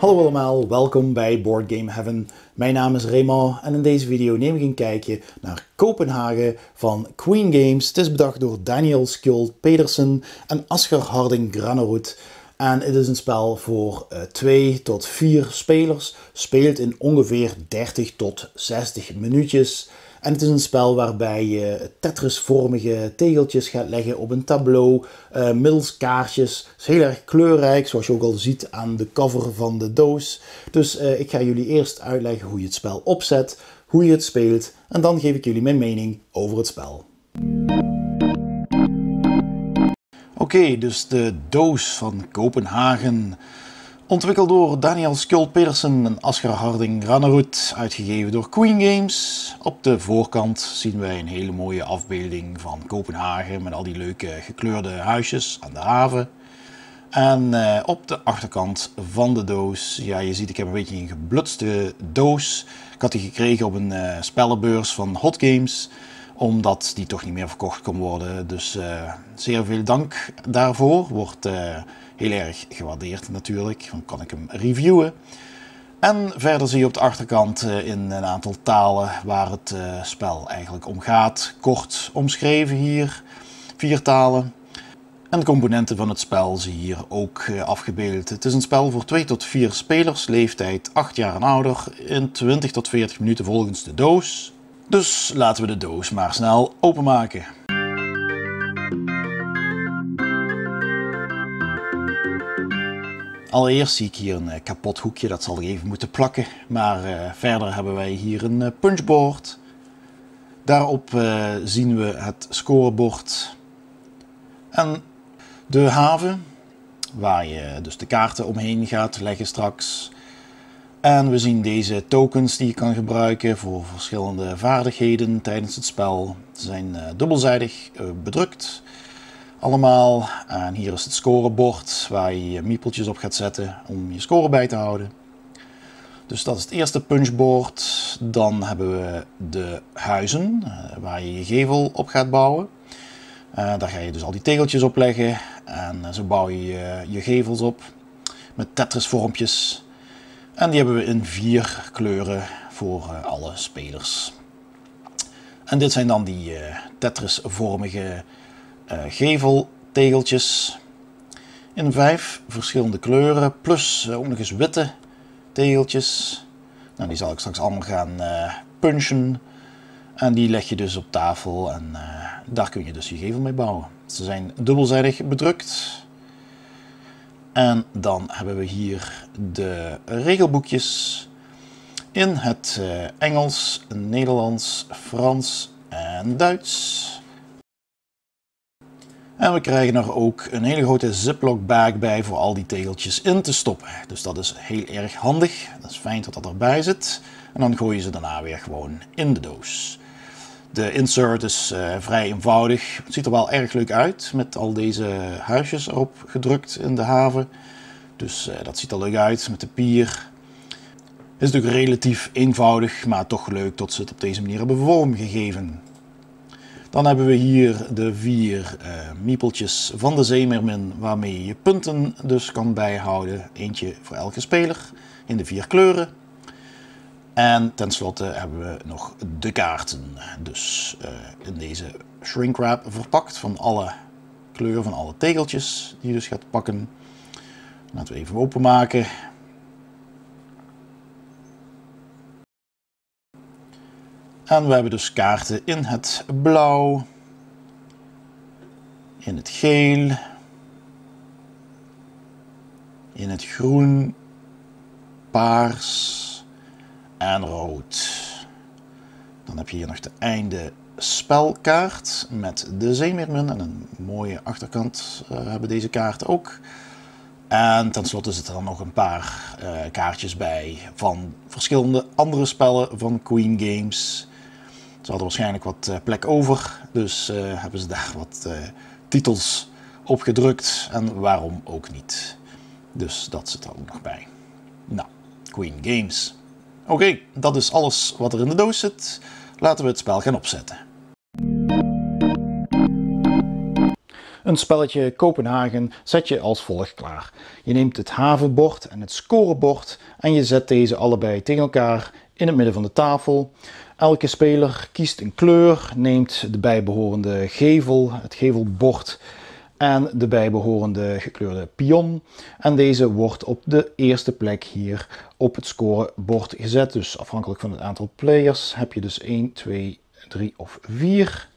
Hallo allemaal, welkom bij Board Game Heaven. Mijn naam is Raymond en in deze video neem ik een kijkje naar Kopenhagen van Queen Games. Het is bedacht door Daniel Skjold Pedersen en Asger Harding Granerud. En het is een spel voor 2 eh, tot 4 spelers. Speelt in ongeveer 30 tot 60 minuutjes. En het is een spel waarbij je tetrisvormige tegeltjes gaat leggen op een tableau, eh, middels kaartjes. Het is heel erg kleurrijk, zoals je ook al ziet aan de cover van de doos. Dus eh, ik ga jullie eerst uitleggen hoe je het spel opzet, hoe je het speelt en dan geef ik jullie mijn mening over het spel. Oké, dus de doos van Kopenhagen. Ontwikkeld door Daniel skjold Petersen en Asger Harding Ranneroet, uitgegeven door Queen Games. Op de voorkant zien wij een hele mooie afbeelding van Kopenhagen met al die leuke gekleurde huisjes aan de haven. En eh, op de achterkant van de doos, ja je ziet ik heb een beetje een geblutste doos. Ik had die gekregen op een eh, spellenbeurs van Hot Games, omdat die toch niet meer verkocht kon worden. Dus eh, zeer veel dank daarvoor. Wordt eh, Heel erg gewaardeerd natuurlijk, dan kan ik hem reviewen. En verder zie je op de achterkant eh, in een aantal talen waar het eh, spel eigenlijk om gaat. Kort omschreven hier, vier talen. En de componenten van het spel zie je hier ook eh, afgebeeld. Het is een spel voor 2 tot 4 spelers, leeftijd 8 jaar en ouder, in 20 tot 40 minuten volgens de doos. Dus laten we de doos maar snel openmaken. Allereerst zie ik hier een eh, kapot hoekje, dat zal ik even moeten plakken. Maar eh, verder hebben wij hier een eh, punchboard. Daarop zien we het scorebord en de haven, waar je dus de kaarten omheen gaat leggen straks. En we zien deze tokens die je kan gebruiken voor verschillende vaardigheden tijdens het spel. Ze zijn dubbelzijdig bedrukt allemaal. En hier is het scorebord waar je je miepeltjes op gaat zetten om je score bij te houden. Dus dat is het eerste punchboard. Dan hebben we de huizen eh, waar je je gevel op gaat bouwen. Uh, daar ga je dus al die tegeltjes op leggen en eh, zo bouw je je, je gevels op met Tetris-vormpjes. En die hebben we in vier kleuren voor alle spelers. En dit zijn dan die uh, Tetris-vormige eh, geveltegeltjes in vijf verschillende kleuren, plus eh, ook nog eens witte tegeltjes. Nou, die zal ik straks allemaal gaan uh, punchen. En die leg je dus op tafel en daar kun je dus je gevel mee bouwen. Ze zijn dubbelzijdig bedrukt. En dan hebben we hier de regelboekjes in het Engels, Nederlands, Frans en Duits. En we krijgen er ook een hele grote ziplock bag bij voor al die tegeltjes in te stoppen. Dus dat is heel erg handig. Dat is fijn dat dat erbij zit. En dan gooi je ze daarna weer gewoon in de doos. De insert is eh, vrij eenvoudig. Het ziet er wel erg leuk uit met al deze huisjes erop gedrukt in de haven. Dus eh, dat ziet er leuk uit met de pier. Het is natuurlijk relatief eenvoudig, maar toch leuk dat ze het op deze manier hebben vormgegeven. Dan hebben we hier de vier eh, miepeltjes van de zeemermin waarmee je punten dus kan bijhouden. Eentje voor elke speler in de vier kleuren. En tenslotte hebben we nog de kaarten. Dus eh, in deze shrinkwrap verpakt van alle kleuren, van alle tegeltjes die je dus gaat pakken. Laten we even openmaken. En we hebben dus kaarten in het blauw, in het geel, in het groen, paars en rood. Dan heb je hier nog de einde spelkaart met de zeemeermin en een mooie achterkant eh, hebben deze kaarten ook. En tenslotte zitten er nog een paar eh, kaartjes bij van verschillende andere spellen van Queen Games. Ze hadden waarschijnlijk wat eh, plek over, dus eh, hebben ze daar wat eh, titels op gedrukt En waarom ook niet. Dus dat zit er ook nog bij. Nou, Queen Games. Oké, dat is alles wat er in de doos zit. Laten we het spel gaan opzetten. Een spelletje Kopenhagen zet je als volgt klaar. Je neemt het havenbord en het scorebord en je zet deze allebei tegen elkaar in het midden van de tafel. Elke speler kiest een kleur, neemt de bijbehorende gevel, het gevelbord en de bijbehorende gekleurde pion. En deze wordt op de eerste plek hier op het scorebord gezet. Dus afhankelijk van het aantal players heb je dus 1, 2, 3 of 4.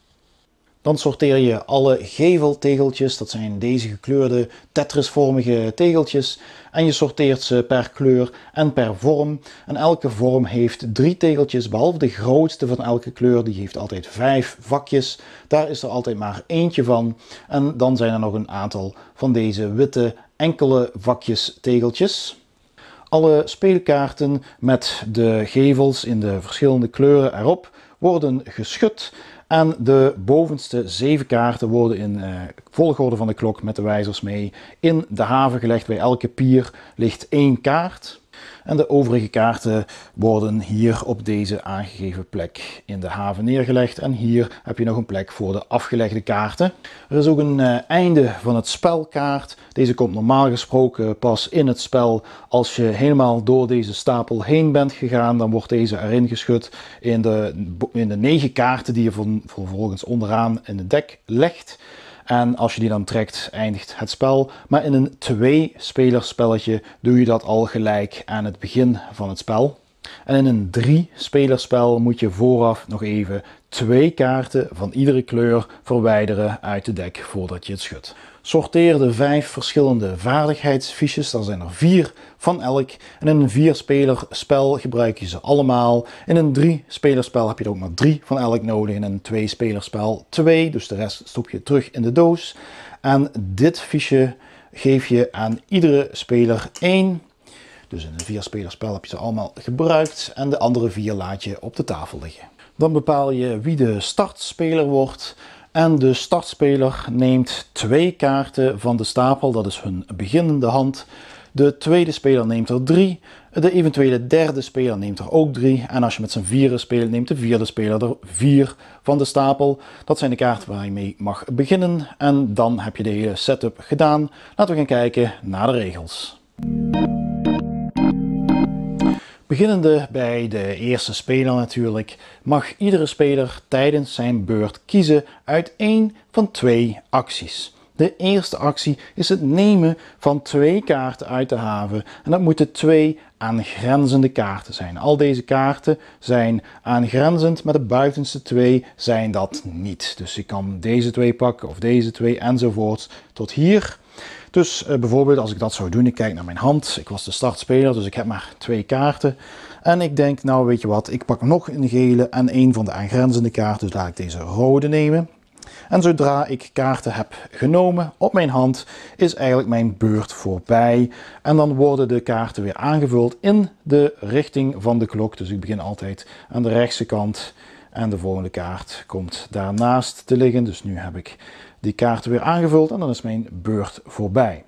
Dan sorteer je alle geveltegeltjes, dat zijn deze gekleurde tetrisvormige tegeltjes, en je sorteert ze per kleur en per vorm. En elke vorm heeft drie tegeltjes, behalve de grootste van elke kleur, die heeft altijd vijf vakjes. Daar is er altijd maar eentje van. En dan zijn er nog een aantal van deze witte enkele vakjes tegeltjes alle speelkaarten met de gevels in de verschillende kleuren erop worden geschud en de bovenste zeven kaarten worden in eh, volgorde van de klok met de wijzers mee in de haven gelegd. Bij elke pier ligt één kaart. En de overige kaarten worden hier op deze aangegeven plek in de haven neergelegd. En hier heb je nog een plek voor de afgelegde kaarten. Er is ook een eh, einde van het spelkaart. Deze komt normaal gesproken pas in het spel als je helemaal door deze stapel heen bent gegaan. Dan wordt deze erin geschud in de, in de negen kaarten die je vervolgens onderaan in het dek legt. En als je die dan trekt, eindigt het spel. Maar in een twee-spelerspelletje doe je dat al gelijk aan het begin van het spel. En in een drie-spelerspel moet je vooraf nog even twee kaarten van iedere kleur verwijderen uit de dek voordat je het schudt. Sorteer de vijf verschillende vaardigheidsfiches, daar zijn er vier van elk. En in een spel gebruik je ze allemaal. In een drie-spelerspel heb je er ook maar drie van elk nodig. In een twee-spelerspel twee, dus de rest stop je terug in de doos. En dit fiche geef je aan iedere speler één. Dus in een spel heb je ze allemaal gebruikt en de andere vier laat je op de tafel liggen. Dan bepaal je wie de startspeler wordt. En de startspeler neemt twee kaarten van de stapel, dat is hun beginnende hand. De tweede speler neemt er drie. De eventuele derde speler neemt er ook drie. En als je met z'n vierde speler neemt de vierde speler er vier van de stapel. Dat zijn de kaarten waar je mee mag beginnen. En dan heb je de hele setup gedaan. Laten we gaan kijken naar de regels. Beginnende bij de eerste speler natuurlijk, mag iedere speler tijdens zijn beurt kiezen uit één van twee acties. De eerste actie is het nemen van twee kaarten uit de haven en dat moeten twee aangrenzende kaarten zijn. Al deze kaarten zijn aangrenzend, maar de buitenste twee zijn dat niet. Dus je kan deze twee pakken of deze twee enzovoorts tot hier dus eh, bijvoorbeeld als ik dat zou doen, ik kijk naar mijn hand. Ik was de startspeler, dus ik heb maar twee kaarten. En ik denk, nou weet je wat, ik pak nog een gele en één van de aangrenzende kaarten. Dus laat ik deze rode nemen. En zodra ik kaarten heb genomen op mijn hand, is eigenlijk mijn beurt voorbij. En dan worden de kaarten weer aangevuld in de richting van de klok. Dus ik begin altijd aan de rechtse kant. En de volgende kaart komt daarnaast te liggen. Dus nu heb ik die kaarten weer aangevuld en dan is mijn beurt voorbij.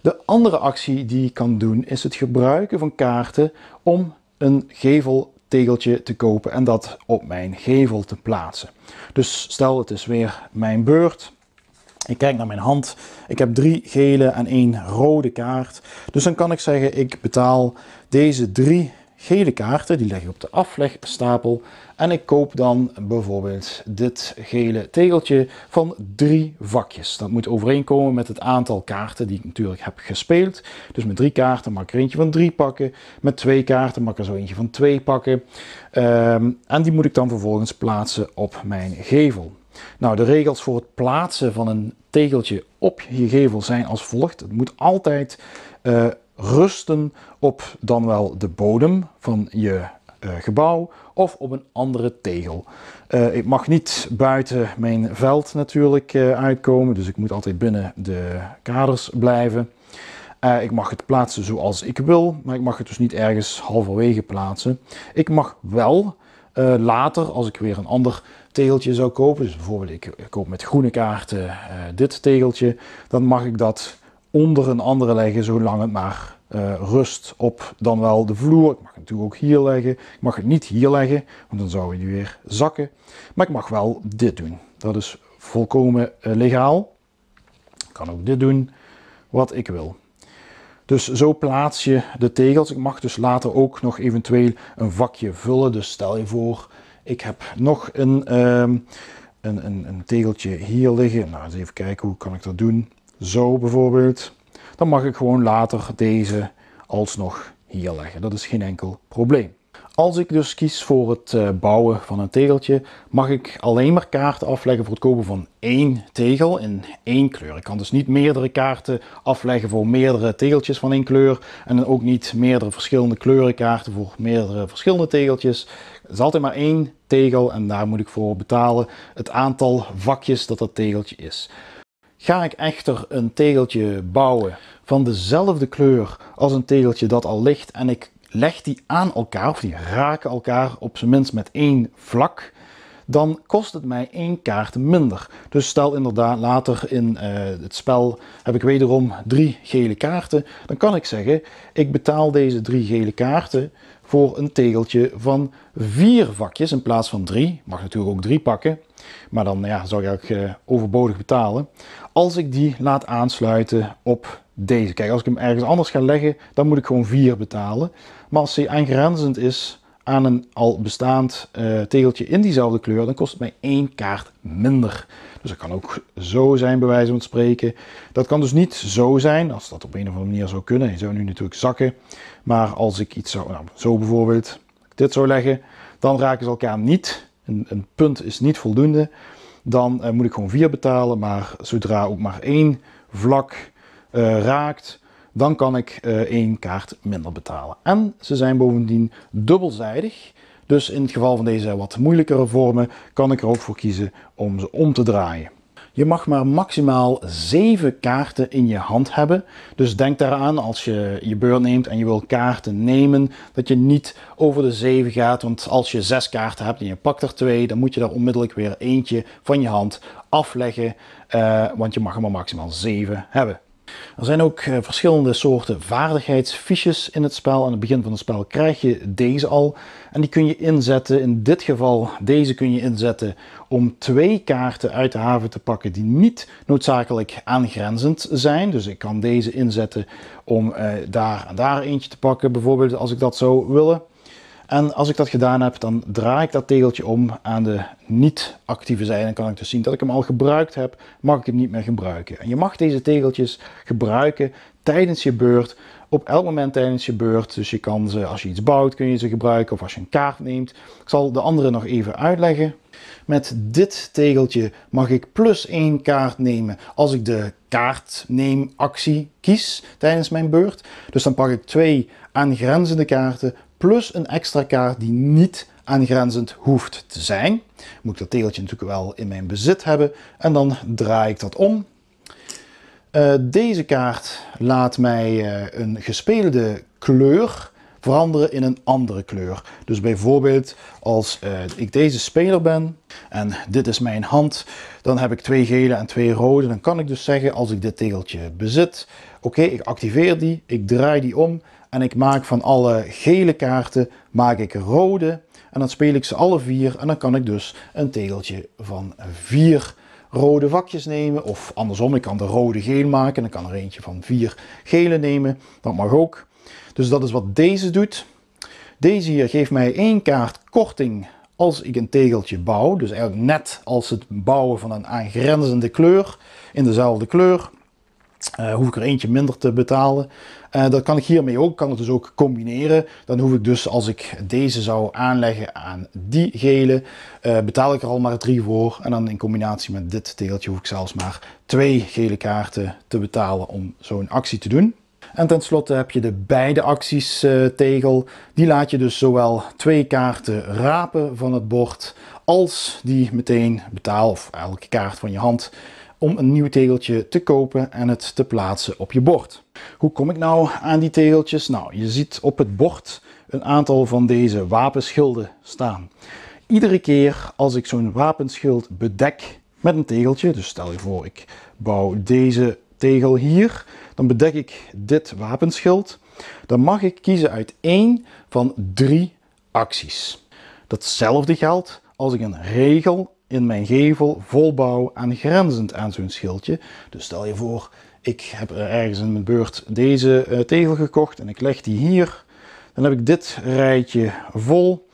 De andere actie die ik kan doen is het gebruiken van kaarten om een geveltegeltje te kopen en dat op mijn gevel te plaatsen. Dus stel het is weer mijn beurt. Ik kijk naar mijn hand. Ik heb drie gele en één rode kaart. Dus dan kan ik zeggen ik betaal deze drie gele kaarten, die leg ik op de aflegstapel. En ik koop dan bijvoorbeeld dit gele tegeltje van drie vakjes. Dat moet overeenkomen met het aantal kaarten die ik natuurlijk heb gespeeld. Dus met drie kaarten mag ik er eentje van drie pakken. Met twee kaarten mag ik er zo eentje van twee pakken. Ehm, en die moet ik dan vervolgens plaatsen op mijn gevel. Nou, de regels voor het plaatsen van een tegeltje op je gevel zijn als volgt. Het moet altijd eh, rusten op dan wel de bodem van je eh, gebouw of op een andere tegel. Eh, ik mag niet buiten mijn veld natuurlijk eh, uitkomen, dus ik moet altijd binnen de kaders blijven. ik mag het plaatsen zoals ik wil, maar ik mag het dus niet ergens halverwege plaatsen. Ik mag wel later, als ik weer een ander tegeltje zou kopen, dus bijvoorbeeld ik, ik koop met groene kaarten dit tegeltje, dan mag ik dat onder een andere leggen, zolang het maar eh, rust op dan wel de vloer. Ik mag het natuurlijk ook hier leggen. Ik mag het niet hier leggen, want dan zou hij weer zakken. Maar ik mag wel dit doen. Dat is volkomen eh, legaal. Ik kan ook dit doen, wat ik wil. Dus zo plaats je de tegels. Ik mag dus later ook nog eventueel een vakje vullen. Dus stel je voor, ik heb nog een, ehm, een, een, een tegeltje hier liggen. Nou, eens even kijken, hoe kan ik dat doen? zo bijvoorbeeld, dan mag ik gewoon later deze alsnog hier leggen. Dat is geen enkel probleem. Als ik dus kies voor het eh, bouwen van een tegeltje, mag ik alleen maar kaarten afleggen voor het kopen van één tegel in één kleur. Ik kan dus niet meerdere kaarten afleggen voor meerdere tegeltjes van één kleur en ook niet meerdere verschillende kleurenkaarten voor meerdere verschillende tegeltjes. Er is altijd maar één tegel en daar moet ik voor betalen het aantal vakjes dat dat tegeltje is ga ik echter een tegeltje bouwen van dezelfde kleur als een tegeltje dat al ligt en ik leg die aan elkaar, of die raken elkaar op zijn minst met één vlak, dan kost het mij één kaart minder. Dus stel inderdaad later in eh, het spel heb ik wederom drie gele kaarten, dan kan ik zeggen ik betaal deze drie gele kaarten voor een tegeltje van vier vakjes in plaats van drie. mag natuurlijk ook drie pakken. Maar dan ja, zou ik eigenlijk eh, overbodig betalen. Als ik die laat aansluiten op deze. Kijk, als ik hem ergens anders ga leggen, dan moet ik gewoon 4 betalen. Maar als hij aangrenzend is aan een al bestaand eh, tegeltje in diezelfde kleur, dan kost het mij één kaart minder. Dus dat kan ook zo zijn, bij wijze van spreken. Dat kan dus niet zo zijn, als dat op een of andere manier zou kunnen. Je zou nu natuurlijk zakken. Maar als ik iets zou, nou, zo bijvoorbeeld, dit zou leggen, dan raken ze elkaar niet een, een punt is niet voldoende, dan eh, moet ik gewoon vier betalen. Maar zodra ook maar één vlak eh, raakt, dan kan ik eh, één kaart minder betalen. En ze zijn bovendien dubbelzijdig. Dus in het geval van deze wat moeilijkere vormen kan ik er ook voor kiezen om ze om te draaien. Je mag maar maximaal 7 kaarten in je hand hebben. Dus denk daaraan als je je beurt neemt en je wil kaarten nemen, dat je niet over de 7 gaat. Want als je 6 kaarten hebt en je pakt er 2, dan moet je daar onmiddellijk weer eentje van je hand afleggen. Eh, want je mag er maar maximaal 7 hebben. Er zijn ook eh, verschillende soorten vaardigheidsfiches in het spel. Aan het begin van het spel krijg je deze al. En die kun je inzetten. In dit geval, deze kun je inzetten om twee kaarten uit de haven te pakken die niet noodzakelijk aangrenzend zijn. Dus ik kan deze inzetten om eh, daar en daar eentje te pakken, bijvoorbeeld als ik dat zou willen. En als ik dat gedaan heb, dan draai ik dat tegeltje om aan de niet-actieve zijde. Dan kan ik dus zien dat ik hem al gebruikt heb, mag ik hem niet meer gebruiken. En je mag deze tegeltjes gebruiken tijdens je beurt, op elk moment tijdens je beurt. Dus je kan ze, als je iets bouwt, kun je ze gebruiken of als je een kaart neemt. Ik zal de andere nog even uitleggen. Met dit tegeltje mag ik plus één kaart nemen als ik de kaart neem actie kies tijdens mijn beurt. Dus dan pak ik twee aangrenzende kaarten plus een extra kaart die niet aangrenzend hoeft te zijn. Moet ik dat tegeltje natuurlijk wel in mijn bezit hebben. En dan draai ik dat om. Eh, deze kaart laat mij eh, een gespeelde kleur veranderen in een andere kleur. Dus bijvoorbeeld als eh, ik deze speler ben en dit is mijn hand, dan heb ik twee gele en twee rode. Dan kan ik dus zeggen als ik dit tegeltje bezit, oké, ik activeer die, ik draai die om en ik maak van alle gele kaarten maak ik rode. En dan speel ik ze alle vier en dan kan ik dus een tegeltje van vier rode vakjes nemen. Of andersom, ik kan de rode geel maken. en Dan kan er eentje van vier gele nemen. Dat mag ook. Dus dat is wat deze doet. Deze hier geeft mij één kaart korting als ik een tegeltje bouw. Dus eigenlijk net als het bouwen van een aangrenzende kleur in dezelfde kleur. Eh, hoef ik er eentje minder te betalen. Eh, dat kan ik hiermee ook, kan het dus ook combineren. Dan hoef ik dus als ik deze zou aanleggen aan die gele, eh, betaal ik er al maar drie voor. En dan in combinatie met dit tegeltje hoef ik zelfs maar twee gele kaarten te betalen om zo'n actie te doen. En tenslotte heb je de beide acties eh, tegel. Die laat je dus zowel twee kaarten rapen van het bord als die meteen betaal of elke kaart van je hand om een nieuw tegeltje te kopen en het te plaatsen op je bord. Hoe kom ik nou aan die tegeltjes? Nou, je ziet op het bord een aantal van deze wapenschilden staan. Iedere keer als ik zo'n wapenschild bedek met een tegeltje, dus stel je voor ik bouw deze tegel hier, dan bedek ik dit wapenschild. Dan mag ik kiezen uit één van drie acties. Datzelfde geldt als ik een regel in mijn gevel volbouw aangrenzend aan zo'n schildje. Dus stel je voor, ik heb ergens in mijn beurt deze eh, tegel gekocht en ik leg die hier. Dan heb ik dit rijtje vol.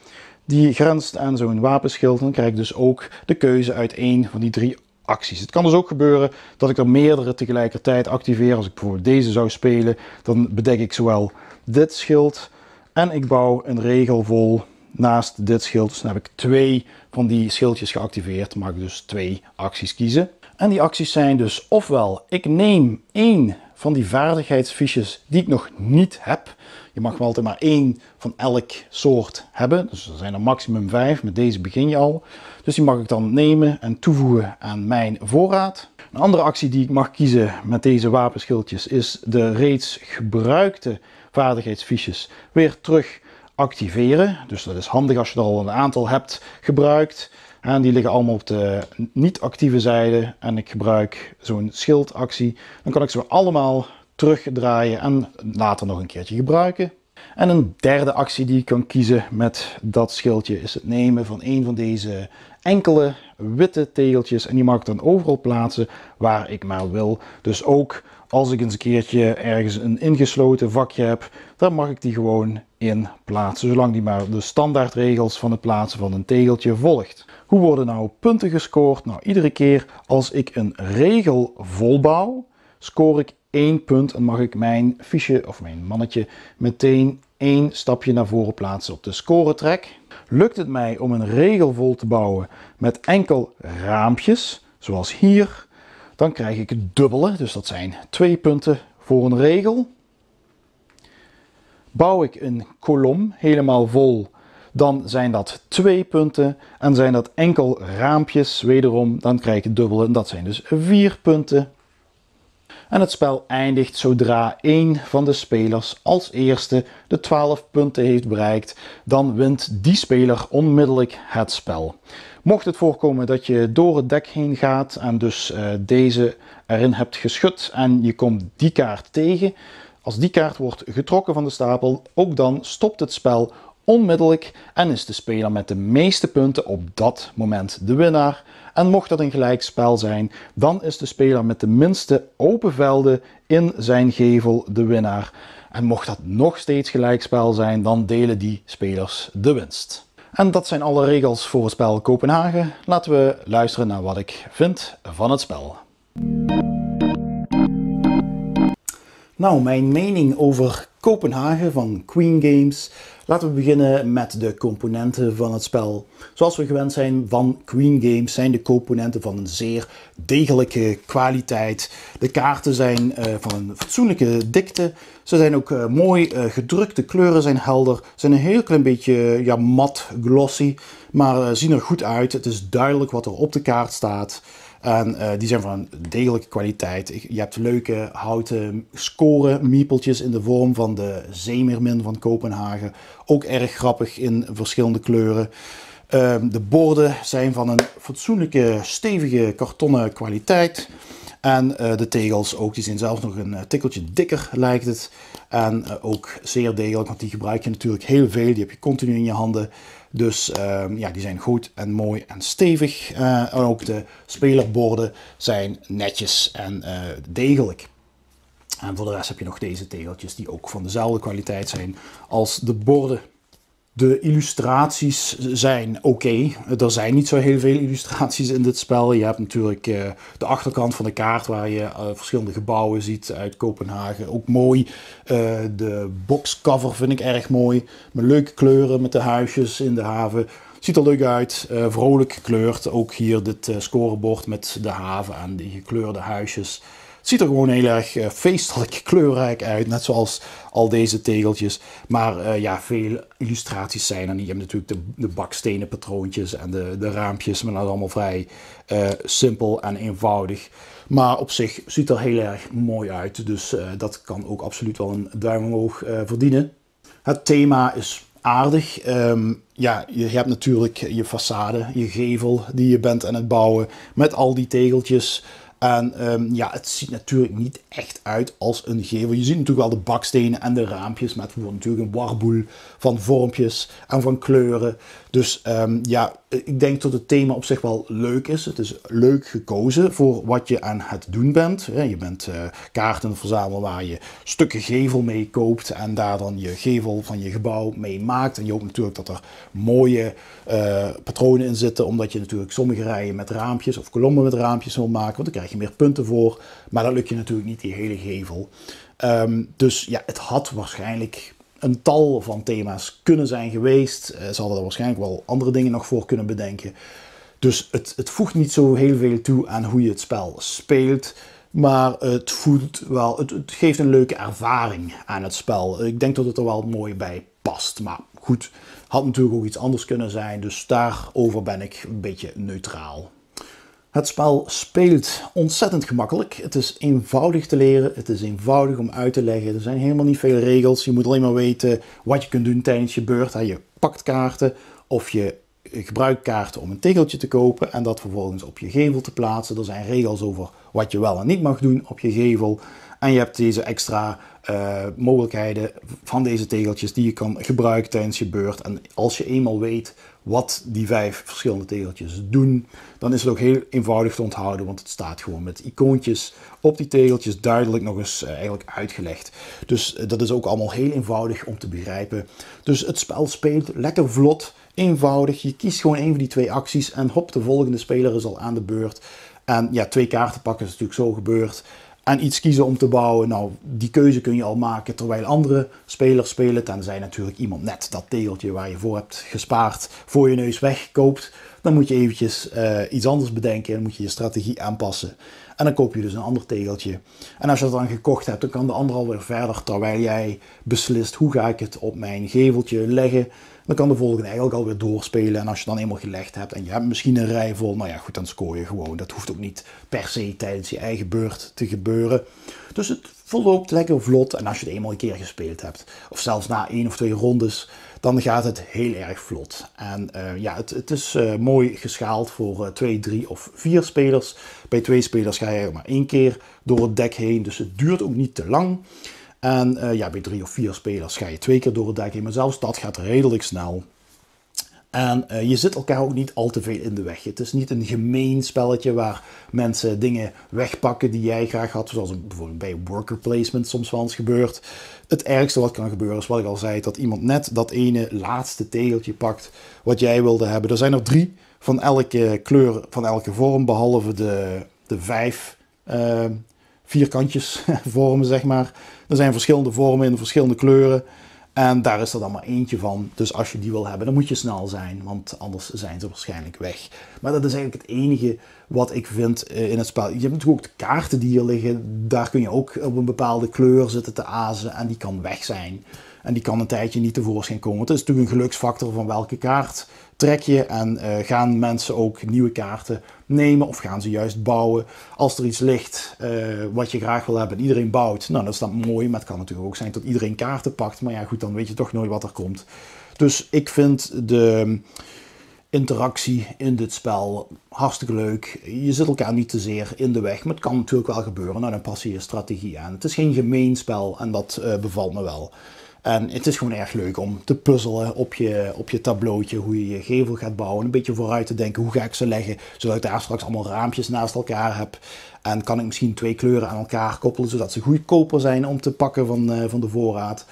Die grenst aan zo'n wapenschild. Dan krijg ik dus ook de keuze uit één van die drie acties. Het kan dus ook gebeuren dat ik er meerdere tegelijkertijd activeer. Als ik bijvoorbeeld deze zou spelen, dan bedek ik zowel dit schild en ik bouw een regel vol naast dit schild. Dus dan heb ik twee van die schildjes geactiveerd. Dan mag ik dus twee acties kiezen. En die acties zijn dus ofwel ik neem één van die vaardigheidsfiches die ik nog niet heb. Je mag wel altijd maar één van elk soort hebben. Dus er zijn er maximum vijf. Met deze begin je al. Dus die mag ik dan nemen en toevoegen aan mijn voorraad. Een andere actie die ik mag kiezen met deze wapenschildjes is de reeds gebruikte vaardigheidsfiches weer terug activeren. Dus dat is handig als je er al een aantal hebt gebruikt. En die liggen allemaal op de niet-actieve zijde. En ik gebruik zo'n schildactie. Dan kan ik ze allemaal terugdraaien en later nog een keertje gebruiken. En een derde actie die ik kan kiezen met dat schildje is het nemen van een van deze enkele witte tegeltjes en die mag ik dan overal plaatsen waar ik maar wil. Dus ook als ik eens een keertje ergens een ingesloten vakje heb, dan mag ik die gewoon in plaatsen, zolang die maar de standaardregels van het plaatsen van een tegeltje volgt. Hoe worden nou punten gescoord? Nou, iedere keer als ik een regel volbouw, scoor ik één punt en mag ik mijn fiche of mijn mannetje meteen één stapje naar voren plaatsen op de scoretrack lukt het mij om een regel vol te bouwen met enkel raampjes, zoals hier, dan krijg ik dubbele, dus dat zijn twee punten voor een regel. Bouw ik een kolom helemaal vol, dan zijn dat twee punten en zijn dat enkel raampjes, wederom, dan krijg ik dubbele en dat zijn dus vier punten. En het spel eindigt zodra één van de spelers als eerste de 12 punten heeft bereikt, dan wint die speler onmiddellijk het spel. Mocht het voorkomen dat je door het dek heen gaat en dus eh, deze erin hebt geschud en je komt die kaart tegen, als die kaart wordt getrokken van de stapel, ook dan stopt het spel onmiddellijk en is de speler met de meeste punten op dat moment de winnaar. En mocht dat een gelijkspel zijn, dan is de speler met de minste open velden in zijn gevel de winnaar. En mocht dat nog steeds gelijkspel zijn, dan delen die spelers de winst. En dat zijn alle regels voor het spel Kopenhagen. Laten we luisteren naar wat ik vind van het spel. Nou, mijn mening over Kopenhagen van Queen Games. Laten we beginnen met de componenten van het spel. Zoals we gewend zijn van Queen Games zijn de componenten van een zeer degelijke kwaliteit. De kaarten zijn eh, van een fatsoenlijke dikte. Ze zijn ook eh, mooi eh, gedrukt, de kleuren zijn helder. Ze zijn een heel klein beetje ja, mat, glossy, maar zien er goed uit. Het is duidelijk wat er op de kaart staat. En eh, die zijn van degelijke kwaliteit. Je hebt leuke houten scoren, miepeltjes in de vorm van de zeemermin van Kopenhagen. Ook erg grappig in verschillende kleuren. Ehm, de borden zijn van een fatsoenlijke, stevige kartonnen kwaliteit. En eh, de tegels ook, die zijn zelfs nog een eh, tikkeltje dikker lijkt het. En ook zeer degelijk, want die gebruik je natuurlijk heel veel. Die heb je continu in je handen. Dus ehm, ja, die zijn goed en mooi en stevig. Eh, en ook de spelerborden zijn netjes en eh, degelijk. En voor de rest heb je nog deze tegeltjes die ook van dezelfde kwaliteit zijn als de borden. De illustraties zijn oké. Er zijn niet zo heel veel illustraties in dit spel. Je hebt natuurlijk eh, de achterkant van de kaart waar je eh, verschillende gebouwen ziet uit Kopenhagen. Ook mooi. Eh, de boxcover vind ik erg mooi. Met leuke kleuren met de huisjes in de haven. Ziet er leuk uit. vrolijk gekleurd. Ook hier dit scorebord met de haven en die gekleurde huisjes ziet er gewoon heel erg eh, feestelijk kleurrijk uit. Net zoals al deze tegeltjes. Maar eh, ja, veel illustraties zijn er niet. Je hebt natuurlijk de, bakstenen patroontjes en de, de raampjes. Maar dat is allemaal vrij eh, simpel en eenvoudig. Maar op zich ziet er heel erg mooi uit. Dus dat kan ook absoluut wel een duim omhoog verdienen. Het thema is aardig. Ehm, ja, je hebt natuurlijk je façade, je gevel die je bent aan het bouwen met al die tegeltjes. En ehm, ja, het ziet natuurlijk niet echt uit als een gevel. Je ziet natuurlijk wel de bakstenen en de raampjes, maar bijvoorbeeld natuurlijk een warboel van vormpjes en van kleuren. Dus ehm, ja, eh, ik denk dat het thema op zich wel leuk is. Het is leuk gekozen voor wat je aan het doen bent. Je bent eh, kaarten verzamelen waar je stukken gevel mee koopt en daar dan je gevel van je gebouw mee maakt. En je hoopt natuurlijk dat er mooie eh, patronen in zitten, omdat je natuurlijk sommige rijen met raampjes of kolommen met raampjes wil maken, want dan krijg je meer punten voor. Maar dat lukt je natuurlijk niet, die hele gevel. Ehm, dus ja, het had waarschijnlijk een tal van thema's kunnen zijn geweest. Eh, ze hadden er waarschijnlijk wel andere dingen nog voor kunnen bedenken. Dus het, het voegt niet zo heel veel toe aan hoe je het spel speelt. Maar het voelt wel, het geeft een leuke ervaring aan het spel. Ik denk dat het er wel mooi bij past. Maar goed, had natuurlijk ook iets anders kunnen zijn. Dus daarover ben ik een beetje neutraal. Het spel speelt ontzettend gemakkelijk. Het is eenvoudig te leren. Het is eenvoudig om uit te leggen. Er zijn helemaal niet veel regels. Je moet alleen maar weten wat je kunt doen tijdens je beurt. Je pakt kaarten of je gebruikt kaarten om een tegeltje te kopen en dat vervolgens op je gevel te plaatsen. Er zijn regels over wat je wel en niet mag doen op je gevel. En je hebt deze extra eh, mogelijkheden van deze tegeltjes die je kan gebruiken tijdens je beurt. En als je eenmaal weet wat die vijf verschillende tegeltjes doen, dan is het ook heel eenvoudig te onthouden, want het staat gewoon met icoontjes op die tegeltjes duidelijk nog eens eh, eigenlijk uitgelegd. Dus eh, dat is ook allemaal heel eenvoudig om te begrijpen. Dus het spel speelt lekker vlot, eenvoudig. Je kiest gewoon een van die twee acties en hop, de volgende speler is al aan de beurt. En ja, twee kaarten pakken is natuurlijk zo gebeurd en iets kiezen om te bouwen. Nou, die keuze kun je al maken terwijl andere spelers spelen. Tenzij natuurlijk iemand net dat tegeltje waar je voor hebt gespaard voor je neus wegkoopt. Dan moet je eventjes eh, iets anders bedenken en moet je je strategie aanpassen. En dan koop je dus een ander tegeltje. En als je dat dan gekocht hebt, dan kan de ander alweer verder terwijl jij beslist hoe ga ik het op mijn geveltje leggen. Dan kan de volgende eigenlijk alweer doorspelen. En als je dan eenmaal gelegd hebt en je hebt misschien een rij vol, nou ja, goed, dan scoor je gewoon. Dat hoeft ook niet per se tijdens je eigen beurt te gebeuren. Dus het verloopt lekker vlot. En als je het eenmaal een keer gespeeld hebt, of zelfs na één of twee rondes, dan gaat het heel erg vlot. En eh, ja, het, het is eh, mooi geschaald voor uh, twee, drie of vier spelers. Bij twee spelers ga je maar één keer door het dek heen, dus het duurt ook niet te lang. En eh, ja, bij drie of vier spelers ga je twee keer door het dek heen, maar zelfs dat gaat redelijk snel. En eh, je zit elkaar ook niet al te veel in de weg. Het is niet een gemeen spelletje waar mensen dingen wegpakken die jij graag had. Zoals bijvoorbeeld bij worker placement soms wel eens gebeurt. Het ergste wat kan gebeuren is wat ik al zei. Dat iemand net dat ene laatste tegeltje pakt wat jij wilde hebben. Er zijn er drie van elke kleur, van elke vorm. Behalve de, de vijf uh, vierkantjes vormen, zeg maar. Er zijn verschillende vormen in verschillende kleuren. En daar is er dan maar eentje van. Dus als je die wil hebben, dan moet je snel zijn, want anders zijn ze waarschijnlijk weg. Maar dat is eigenlijk het enige wat ik vind eh, in het spel. Je hebt natuurlijk ook de kaarten die hier liggen. Daar kun je ook op een bepaalde kleur zitten te azen en die kan weg zijn. En die kan een tijdje niet tevoorschijn komen. Het is natuurlijk een geluksfactor van welke kaart trek je en eh, gaan mensen ook nieuwe kaarten nemen of gaan ze juist bouwen? Als er iets ligt eh, wat je graag wil hebben en iedereen bouwt, nou dat is dan mooi, maar het kan natuurlijk ook zijn dat iedereen kaarten pakt, maar ja goed, dan weet je toch nooit wat er komt. Dus ik vind de interactie in dit spel hartstikke leuk. Je zit elkaar niet te zeer in de weg, maar het kan natuurlijk wel gebeuren. Nou, dan pas je je strategie aan. Het is geen gemeen spel en dat eh, bevalt me wel. En het is gewoon erg leuk om te puzzelen op je, op je tablootje, hoe je je gevel gaat bouwen. Een beetje vooruit te denken, hoe ga ik ze leggen, zodat ik daar straks allemaal raampjes naast elkaar heb. En kan ik misschien twee kleuren aan elkaar koppelen, zodat ze goedkoper zijn om te pakken van, eh, van de voorraad.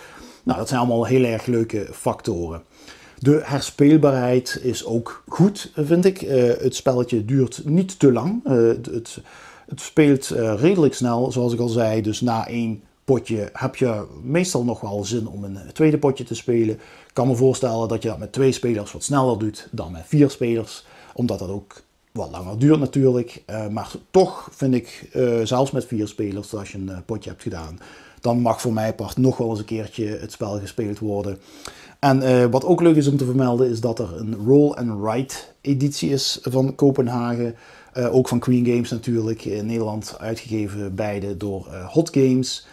Nou, dat zijn allemaal heel erg leuke factoren. De herspeelbaarheid is ook goed, vind ik. Eh, het spelletje duurt niet te lang. Eh, het, het, speelt redelijk snel, zoals ik al zei. Dus na één potje heb je meestal nog wel zin om een eh, tweede potje te spelen. Ik kan me voorstellen dat je dat met twee spelers wat sneller doet dan met vier spelers, omdat dat ook wat langer duurt natuurlijk. Eh, maar toch vind ik, eh, zelfs met vier spelers, als je een potje hebt gedaan, dan mag voor mij part nog wel eens een keertje het spel gespeeld worden. En wat ook leuk is om te vermelden, is dat er een Roll and Write editie is van Kopenhagen. ook van Queen Games natuurlijk, in Nederland uitgegeven beide door Hot Games.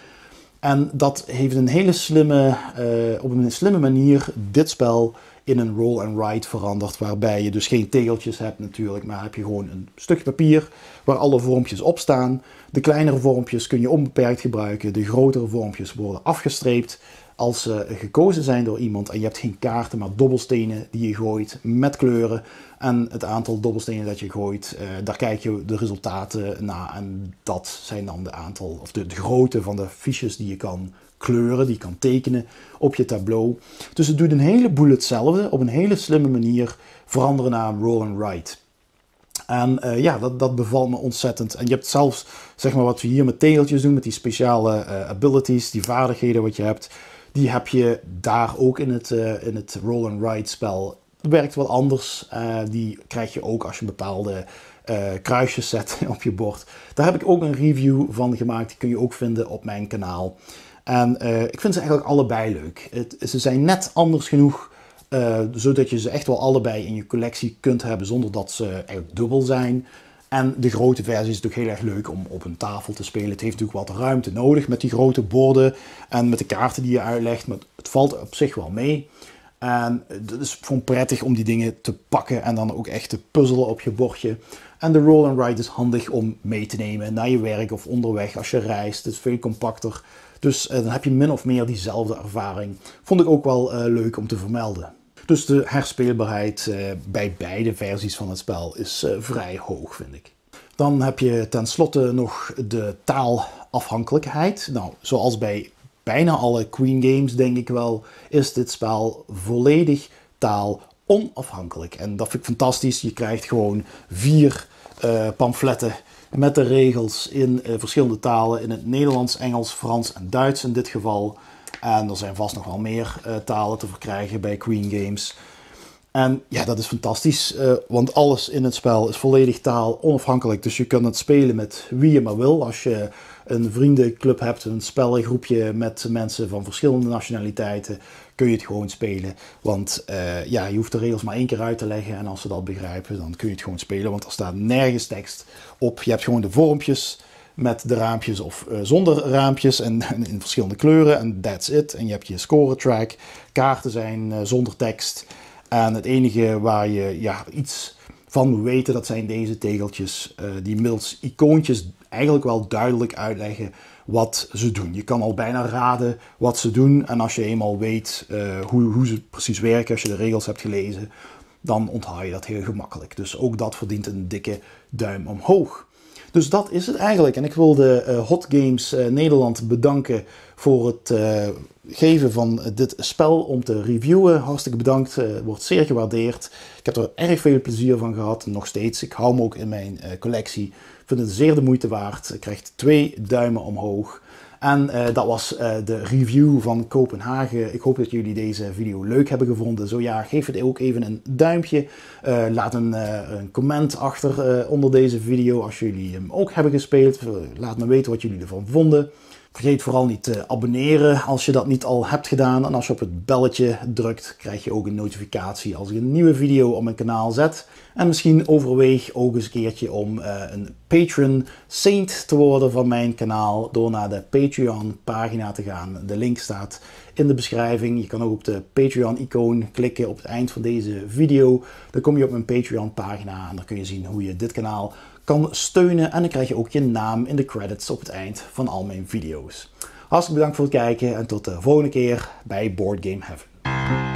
En dat heeft een hele slimme, eh, op een slimme manier dit spel in een roll and write veranderd. Waarbij je dus geen tegeltjes hebt natuurlijk, maar heb je gewoon een stukje papier waar alle vormpjes op staan. De kleinere vormpjes kun je onbeperkt gebruiken, de grotere vormpjes worden afgestreept als ze gekozen zijn door iemand en je hebt geen kaarten, maar dobbelstenen die je gooit met kleuren. En het aantal dobbelstenen dat je gooit, eh, daar kijk je de resultaten na. En dat zijn dan de aantal, of de, grootte van de fiches die je kan kleuren, die je kan tekenen op je tableau. Dus het doet een heleboel hetzelfde, op een hele slimme manier veranderen naar roll and write. En eh, ja, dat, dat bevalt me ontzettend. En je hebt zelfs, zeg maar, wat we hier met tegeltjes doen, met die speciale eh, abilities, die vaardigheden wat je hebt. Die heb je daar ook in het, eh, in het roll and ride spel. werkt wat anders. Eh, die krijg je ook als je bepaalde eh, kruisjes zet op je bord. Daar heb ik ook een review van gemaakt. Die kun je ook vinden op mijn kanaal. En ik vind ze eigenlijk allebei leuk. Het, ze zijn net anders genoeg. zodat je ze echt wel allebei in je collectie kunt hebben zonder dat ze eigenlijk dubbel zijn. En de grote versie is natuurlijk heel erg leuk om op een tafel te spelen. Het heeft natuurlijk wat ruimte nodig met die grote borden en met de kaarten die je uitlegt. Maar het valt op zich wel mee. En het is gewoon prettig om die dingen te pakken en dan ook echt te puzzelen op je bordje. En de roll and ride is handig om mee te nemen naar je werk of onderweg als je reist. Het is veel compacter. Dus eh, dan heb je min of meer diezelfde ervaring. Vond ik ook wel eh, leuk om te vermelden. Dus de herspeelbaarheid eh, bij beide versies van het spel is eh, vrij hoog, vind ik. Dan heb je tenslotte nog de taalafhankelijkheid. Nou, zoals bij bijna alle Queen games, denk ik wel, is dit spel volledig taal onafhankelijk. En dat vind ik fantastisch. Je krijgt gewoon vier eh, pamfletten met de regels in verschillende talen. In het Nederlands, Engels, Frans en Duits in dit geval. En er zijn vast nog wel meer eh, talen te verkrijgen bij Queen Games. En ja, dat is fantastisch, eh, want alles in het spel is volledig taal onafhankelijk. Dus je kunt het spelen met wie je maar wil. Als je een vriendenclub hebt, een spelgroepje met mensen van verschillende nationaliteiten, kun je het gewoon spelen. Want eh, ja, je hoeft de regels maar één keer uit te leggen en als ze dat begrijpen, dan kun je het gewoon spelen. Want er staat nergens tekst op. Je hebt gewoon de vormpjes met de raampjes of eh, zonder raampjes en, in verschillende kleuren en that's it. En je hebt je score track, kaarten zijn eh, zonder tekst en het enige waar je ja, iets van moet weten, dat zijn deze tegeltjes uh, die middels icoontjes eigenlijk wel duidelijk uitleggen wat ze doen. Je kan al bijna raden wat ze doen en als je eenmaal weet hoe, hoe ze precies werken, als je de regels hebt gelezen, dan onthoud je dat heel gemakkelijk. Dus ook dat verdient een dikke duim omhoog. Dus dat is het eigenlijk. En ik wil de eh, Hot Games eh, Nederland bedanken voor het eh, geven van dit spel om te reviewen. Hartstikke bedankt, wordt zeer gewaardeerd. Ik heb er erg veel plezier van gehad, nog steeds. Ik hou hem ook in mijn collectie. Ik vind het zeer de moeite waard. Ik krijg twee duimen omhoog. En eh, dat was eh, de review van Kopenhagen. Ik hoop dat jullie deze video leuk hebben gevonden. Zo ja, geef het ook even een duimpje. Eh, laat een, een, comment achter onder deze video als jullie hem ook hebben gespeeld. Laat me weten wat jullie ervan vonden. Vergeet vooral niet te abonneren als je dat niet al hebt gedaan. En als je op het belletje drukt, krijg je ook een notificatie als ik een nieuwe video op mijn kanaal zet. En misschien overweeg ook eens een keertje om eh, een patron saint te worden van mijn kanaal door naar de Patreon pagina te gaan. De link staat in de beschrijving. Je kan ook op de Patreon icoon klikken op het eind van deze video. Dan kom je op mijn Patreon pagina en dan kun je zien hoe je dit kanaal kan steunen. En dan krijg je ook je naam in de credits op het eind van al mijn video's. Hartelijk bedankt voor het kijken en tot de volgende keer bij Board Game Heaven.